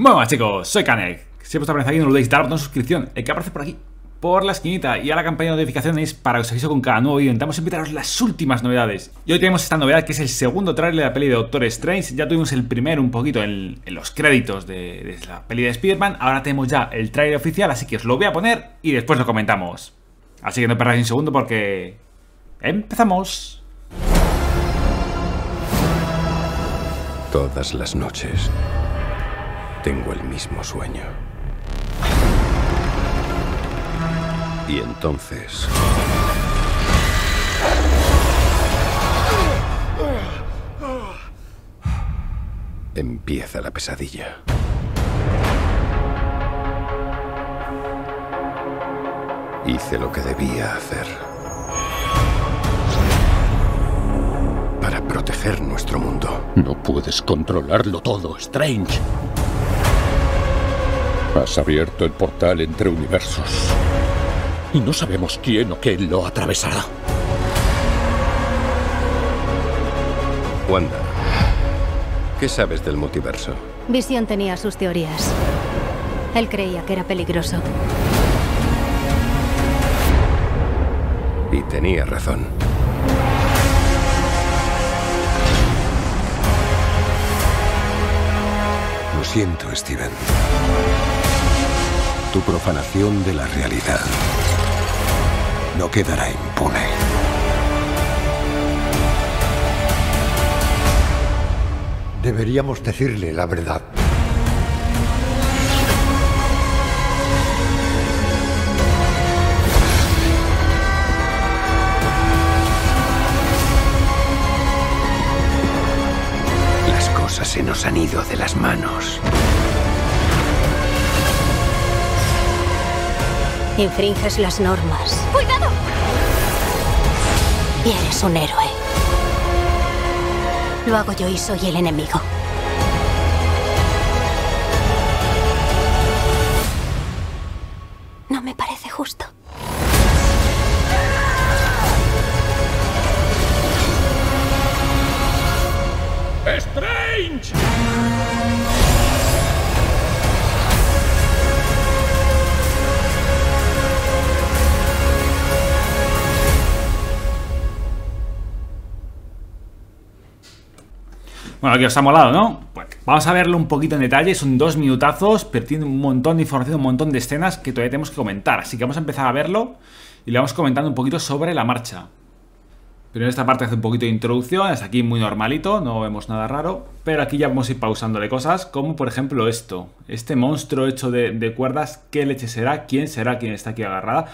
Muy buenas chicos, soy Kanek. Si os aparece aquí no olvidéis dar una botón de suscripción, el que aparece por aquí, por la esquinita, y a la campaña de notificaciones para que os avise con cada nuevo vídeo. Intentamos invitaros las últimas novedades. Y hoy tenemos esta novedad que es el segundo trailer de la peli de Doctor Strange. Ya tuvimos el primero un poquito en, los créditos de, de, la peli de Spider-Man. Ahora tenemos ya el trailer oficial, así que os lo voy a poner y después lo comentamos. Así que no perdáis un segundo porque... ¡Empezamos! Todas las noches tengo el mismo sueño. Y entonces... Empieza la pesadilla. Hice lo que debía hacer. Para proteger nuestro mundo. No puedes controlarlo todo, Strange. Has abierto el portal entre universos. Y no sabemos quién o qué lo atravesará. Wanda, ¿qué sabes del multiverso? Visión tenía sus teorías. Él creía que era peligroso. Y tenía razón. Lo siento, Steven tu profanación de la realidad no quedará impune. Deberíamos decirle la verdad. Las cosas se nos han ido de las manos. Infringes las normas. ¡Cuidado! eres un héroe. Lo hago yo y soy el enemigo. Bueno, aquí os ha molado, ¿no? Bueno, vamos a verlo un poquito en detalle. Son dos minutazos, pero tiene un montón de información, un montón de escenas que todavía tenemos que comentar. Así que vamos a empezar a verlo y le vamos comentando un poquito sobre la marcha. Pero en esta parte hace un poquito de introducción, es aquí muy normalito, no vemos nada raro. Pero aquí ya vamos a ir pausándole cosas, como por ejemplo esto. Este monstruo hecho de, de cuerdas, ¿qué leche será? ¿Quién será quien está aquí agarrada?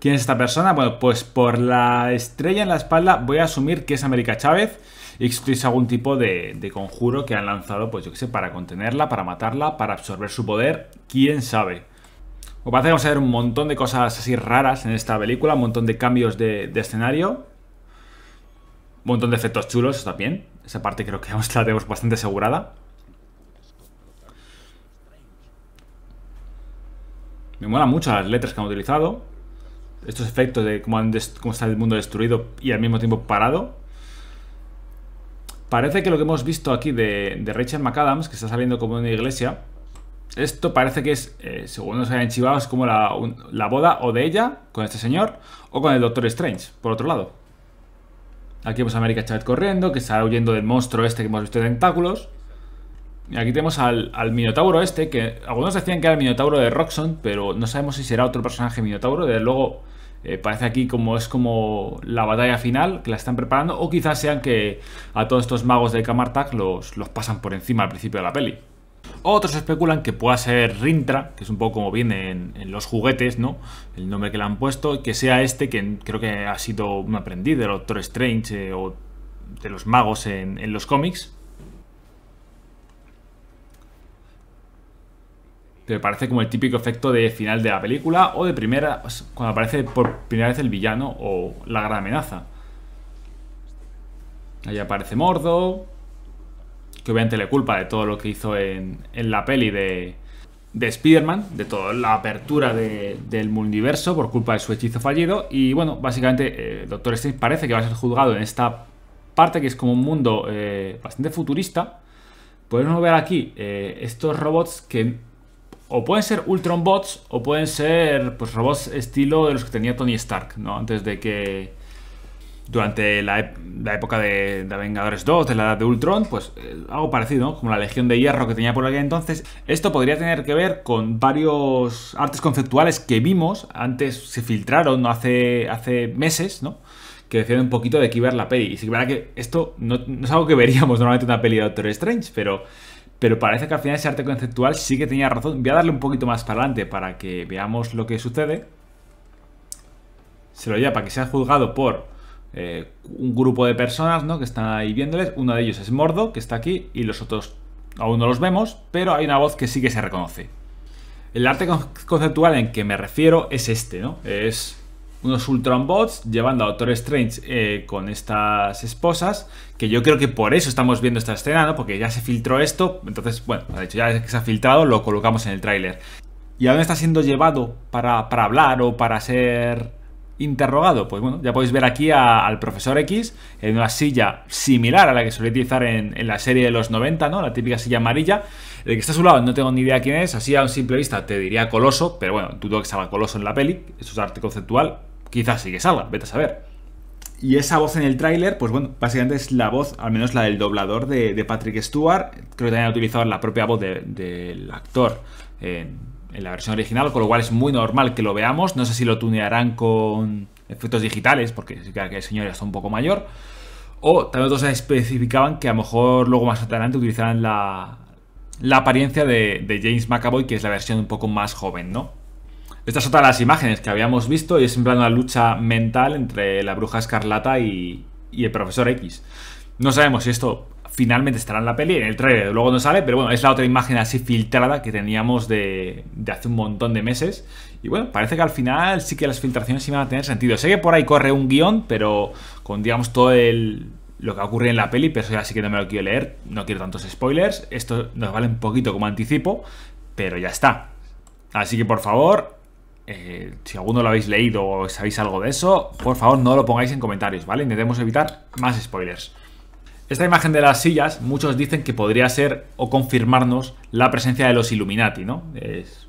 ¿Quién es esta persona? Bueno, pues por la estrella en la espalda voy a asumir que es América Chávez existe algún tipo de, conjuro que han lanzado, pues yo que sé, para contenerla, para matarla, para absorber su poder, quién sabe. Me parece que vamos a ver un montón de cosas así raras en esta película, un montón de cambios de, escenario, un montón de efectos chulos, está bien. Esa parte creo que la tenemos bastante asegurada. Me molan mucho las letras que han utilizado. Estos efectos de cómo, cómo está el mundo destruido y al mismo tiempo parado. Parece que lo que hemos visto aquí de, Richard McAdams, que está saliendo como una iglesia, esto parece que es, eh, según nos hayan chivado, es como la, boda o de ella, con este señor, o con el Doctor Strange, por otro lado. Aquí vemos a América Chávez corriendo, que está huyendo del monstruo este que hemos visto de tentáculos. Y aquí tenemos al, al, Minotauro este, que algunos decían que era el Minotauro de Roxon, pero no sabemos si será otro personaje Minotauro. Desde luego, eh, parece aquí como es como la batalla final que la están preparando, o quizás sean que a todos estos magos de Kamartak los, los pasan por encima al principio de la peli. Otros especulan que pueda ser Rintra, que es un poco como viene en, los juguetes, ¿no? El nombre que le han puesto, que sea este que creo que ha sido un aprendiz del Doctor Strange eh, o de los magos en los cómics. Te parece como el típico efecto de final de la película o de primera, pues, cuando aparece por primera vez el villano o la gran amenaza. Ahí aparece Mordo, que obviamente le culpa de todo lo que hizo en, la peli de, de Spider-Man, de toda la apertura del multiverso por culpa de su hechizo fallido. Y bueno, básicamente eh, Doctor Strange parece que va a ser juzgado en esta parte que es como un mundo eh, bastante futurista. Podemos ver aquí eh, estos robots que o pueden ser Ultron Bots o pueden ser pues, robots estilo de los que tenía Tony Stark, ¿no? Antes de que durante la, época de, Vengadores 2, de la edad de Ultron, pues eh, algo parecido, como la Legión de Hierro que tenía por aquel entonces. Esto podría tener que ver con varios artes conceptuales que vimos, antes se filtraron ¿no? hace, meses, ¿no? que decían un poquito de quién ver la peli. Y sí que verdad que esto no, no, es algo que veríamos normalmente en una peli de Doctor Strange, pero pero parece que al final ese arte conceptual sí que tenía razón. Voy a darle un poquito más para adelante para que veamos lo que sucede. Se lo lleva para que sea juzgado por eh, un grupo de personas ¿no? que están ahí viéndoles. Uno de ellos es Mordo, que está aquí, y los otros aún no los vemos, pero hay una voz que sí que se reconoce. El arte conceptual en que me refiero es este, ¿no? Es unos Ultron Bots llevando a Doctor Strange eh, con estas esposas, que yo creo que por eso estamos viendo esta escena, Porque ya se filtró esto, entonces, bueno, de hecho, ya que se ha filtrado, lo colocamos en el tráiler. ¿Y a dónde está siendo llevado para, hablar o para ser interrogado? Pues bueno, ya podéis ver aquí al profesor X en una silla similar a la que suele utilizar en, la serie de los 90, ¿no? La típica silla amarilla. El que está a su lado no tengo ni idea quién es, así a un simple vista te diría Coloso, pero bueno, dudo que estaba Coloso en la peli, eso es arte conceptual, Quizás sí que salga, vete a saber. Y esa voz en el tráiler, pues bueno, básicamente es la voz, al menos la del doblador de, Patrick Stewart. Creo que también ha utilizado la propia voz del actor en, la versión original, con lo cual es muy normal que lo veamos. No sé si lo tunearán con efectos digitales, porque que el señor ya está un poco mayor. O también otros especificaban que a lo mejor luego más adelante utilizarán la, apariencia de James McAvoy, que es la versión un poco más joven, ¿no? Estas son todas las imágenes que habíamos visto y es en plan una lucha mental entre la bruja escarlata y, el profesor X. No sabemos si esto finalmente estará en la peli, en el trailer luego no sale, pero bueno, es la otra imagen así filtrada que teníamos de, hace un montón de meses. Y bueno, parece que al final sí que las filtraciones iban a tener sentido. Sé que por ahí corre un guión, pero con digamos todo lo que ocurre en la peli, pero eso ya sí que no me lo quiero leer, no quiero tantos spoilers, esto nos vale un poquito como anticipo, pero ya está. Así que por favor, eh, si alguno lo habéis leído o sabéis algo de eso, por favor no lo pongáis en comentarios, ¿vale? Intentemos evitar más spoilers. Esta imagen de las sillas, muchos dicen que podría ser o confirmarnos la presencia de los Illuminati, ¿no? Es,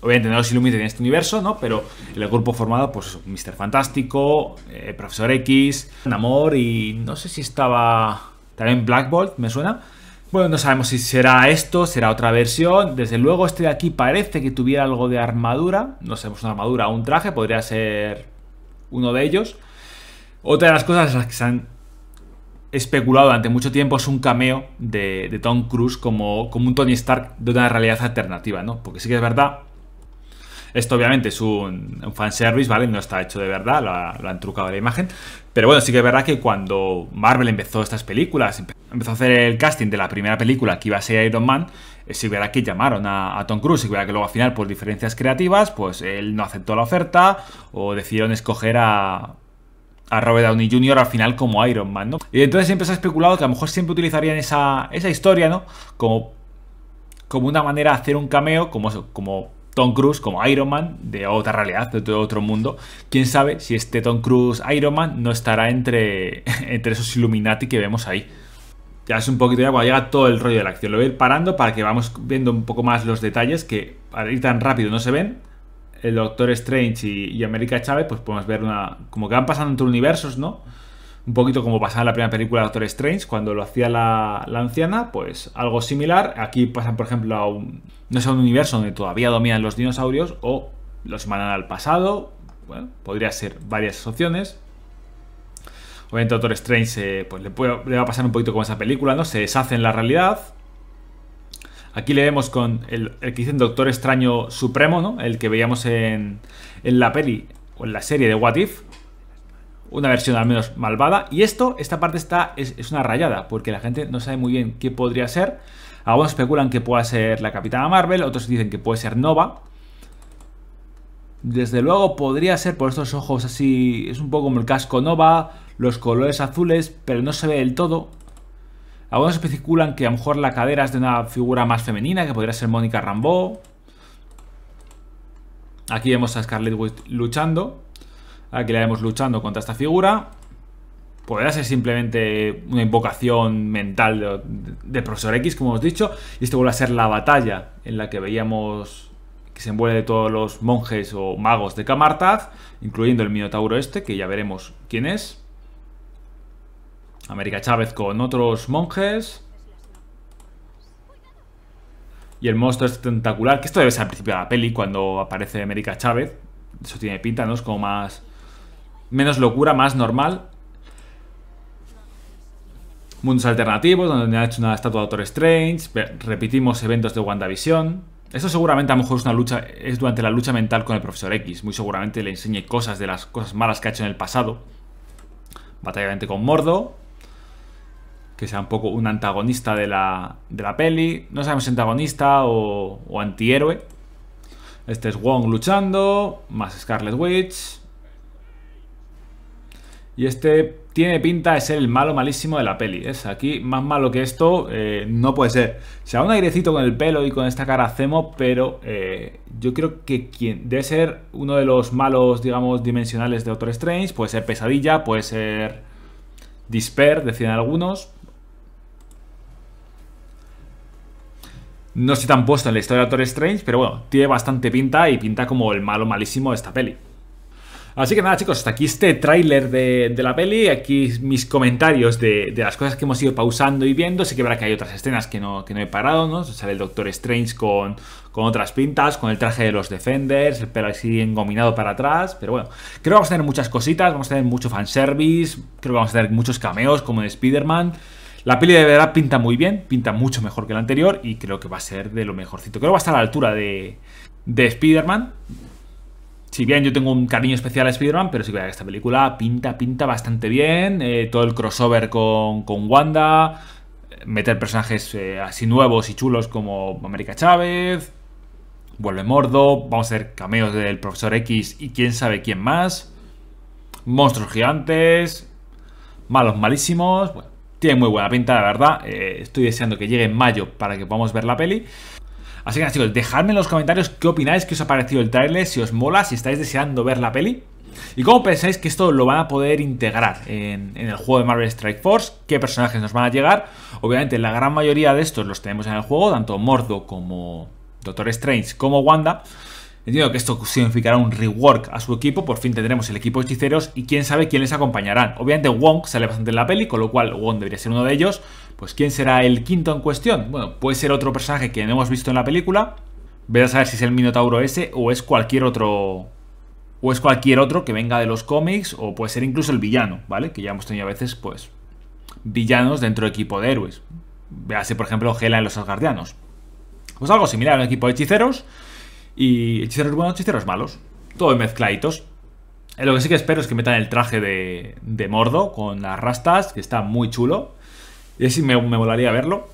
obviamente no los Illuminati en este universo, ¿no? Pero el grupo formado, pues Mr. Fantástico, eh, Profesor X, Namor y no sé si estaba también Black Bolt, me suena. Bueno, no sabemos si será esto, será otra versión. Desde luego este de aquí parece que tuviera algo de armadura. No sabemos pues una armadura o un traje, podría ser uno de ellos. Otra de las cosas las que se han especulado durante mucho tiempo es un cameo de, de Tom Cruise como, como un Tony Stark de una realidad alternativa, ¿no? Porque sí que es verdad esto obviamente es un, fanservice, ¿vale? No está hecho de verdad, lo, han trucado la imagen. Pero bueno, sí que es verdad que cuando Marvel empezó estas películas, empezó a hacer el casting de la primera película que iba a ser Iron Man, eh, sí hubiera que llamaron a, Tom Cruise, y que luego al final por diferencias creativas, pues él no aceptó la oferta o decidieron escoger a, a Robert Downey Jr. al final como Iron Man, ¿no? Y entonces siempre se ha especulado que a lo mejor siempre utilizarían esa, historia, ¿no? Como, como una manera de hacer un cameo, como, como Tom Cruise como Iron Man de otra realidad, de todo otro mundo. Quién sabe si este Tom Cruise Iron Man no estará entre, entre esos Illuminati que vemos ahí. Ya es un poquito ya cuando llega todo el rollo de la acción. Lo voy a ir parando para que vamos viendo un poco más los detalles que para ir tan rápido no se ven. El Doctor Strange y, y América Chávez, pues podemos ver una, como que van pasando entre universos, ¿no? un poquito como pasaba en la primera película de Doctor Strange, cuando lo hacía la, anciana, pues algo similar. Aquí pasan, por ejemplo, a un, no sé, un universo donde todavía dominan los dinosaurios o los mandan al pasado. Bueno, podría ser varias opciones. Obviamente Doctor Strange eh, pues le, va a pasar un poquito como esa película, ¿no? Se deshace en la realidad. Aquí le vemos con el, que dicen Doctor Extraño Supremo, ¿no? El que veíamos en la peli o en la serie de What If una versión al menos malvada. Y esto, esta parte está, es, una rayada, porque la gente no sabe muy bien qué podría ser. Algunos especulan que pueda ser la Capitana Marvel, otros dicen que puede ser Nova. Desde luego podría ser por estos ojos así, es un poco como el casco Nova, los colores azules, pero no se ve del todo. Algunos especulan que a lo mejor la cadera es de una figura más femenina, que podría ser Mónica Rambeau. Aquí vemos a Scarlett Witch luchando. Aquí la vemos luchando contra esta figura. Podría ser simplemente una invocación mental de Profesor X, como hemos dicho. Y esto vuelve a ser la batalla en la que veíamos que se envuelve todos los monjes o magos de Kamartaz, incluyendo el Minotauro este, que ya veremos quién es. América Chávez con otros monjes. Y el monstruo es este tentacular, que esto debe ser al principio de la peli, cuando aparece América Chávez. Eso tiene pinta, ¿no? Es como más menos locura, más normal. Mundos alternativos, donde ha hecho una estatua de Doctor Strange. Repetimos eventos de WandaVision. Eso seguramente a lo mejor es una lucha. Es durante la lucha mental con el profesor X. Muy seguramente le enseñe cosas de las cosas malas que ha hecho en el pasado. batallamente con Mordo. Que sea un poco un antagonista de la, de la peli. No sabemos si antagonista o, o antihéroe. Este es Wong luchando. Más Scarlet Witch. Y este tiene pinta de ser el malo malísimo de la peli. Es aquí más malo que esto, eh, no puede ser. Se da un airecito con el pelo y con esta cara cemo, pero eh, yo creo que quien debe ser uno de los malos, digamos, dimensionales de Doctor Strange. Puede ser Pesadilla, puede ser Disper, decían algunos. No estoy tan puesto en la historia de Doctor Strange, pero bueno, tiene bastante pinta y pinta como el malo malísimo de esta peli. Así que nada chicos, hasta aquí este tráiler de, la peli, aquí mis comentarios de, las cosas que hemos ido pausando y viendo, Sé que verá que hay otras escenas que no, he parado, ¿no? Sale el Doctor Strange con, con otras pintas, con el traje de los Defenders, el pelo así engominado para atrás, pero bueno, creo que vamos a tener muchas cositas, vamos a tener mucho fanservice, creo que vamos a tener muchos cameos como de Spider-Man. La peli de verdad pinta muy bien, pinta mucho mejor que la anterior y creo que va a ser de lo mejorcito. Creo que va a estar a la altura de, de Spider-Man si bien yo tengo un cariño especial a Spider-Man, pero sí que esta película pinta, pinta bastante bien. Eh, todo el crossover con, Wanda, meter personajes eh, así nuevos y chulos como América Chávez, vuelve Mordo, vamos a hacer cameos del Profesor X y quién sabe quién más, monstruos gigantes, malos malísimos, bueno, tiene muy buena pinta, la verdad. Eh, estoy deseando que llegue en mayo para que podamos ver la peli. Así que chicos, dejadme en los comentarios qué opináis, qué os ha parecido el trailer, si os mola, si estáis deseando ver la peli. ¿Y cómo pensáis que esto lo van a poder integrar en, el juego de Marvel Strike Force? ¿Qué personajes nos van a llegar? Obviamente la gran mayoría de estos los tenemos en el juego, tanto Mordo como Doctor Strange como Wanda. Entiendo que esto significará un rework a su equipo, por fin tendremos el equipo hechiceros y quién sabe quién les acompañarán. Obviamente Wong sale bastante en la peli, con lo cual Wong debería ser uno de ellos, pues ¿quién será el quinto en cuestión? Bueno, puede ser otro personaje que no hemos visto en la película. Voy a saber si es el Minotauro ese o es cualquier otro o es cualquier otro que venga de los cómics o puede ser incluso el villano, ¿vale? Que ya hemos tenido a veces pues villanos dentro de equipo de héroes. Véase, por ejemplo, Gela en los Asgardianos. Pues algo similar a un equipo de hechiceros y hechiceros buenos, hechiceros malos. Todo mezcladitos. Eh, lo que sí que espero es que metan el traje de, de Mordo con las rastas, que está muy chulo. Y así me, me volaría verlo.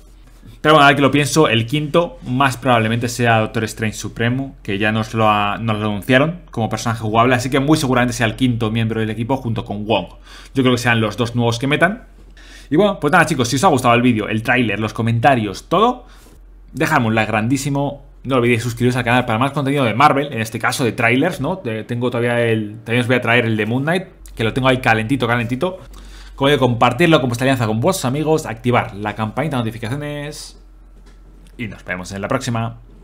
Pero bueno, ahora que lo pienso, el quinto más probablemente sea Doctor Strange Supremo, que ya nos lo, anunciaron como personaje jugable, así que muy seguramente sea el quinto miembro del equipo junto con Wong. Yo creo que sean los dos nuevos que metan. Y bueno, pues nada chicos, si os ha gustado el vídeo, el tráiler, los comentarios, todo, dejadme un like grandísimo, no olvidéis suscribiros al canal para más contenido de Marvel, en este caso de trailers, ¿no? tengo todavía el... También os voy a traer el de Moon Knight, que lo tengo ahí calentito, calentito. Como compartirlo con vuestra alianza con vuestros amigos, activar la campanita de notificaciones y nos vemos en la próxima.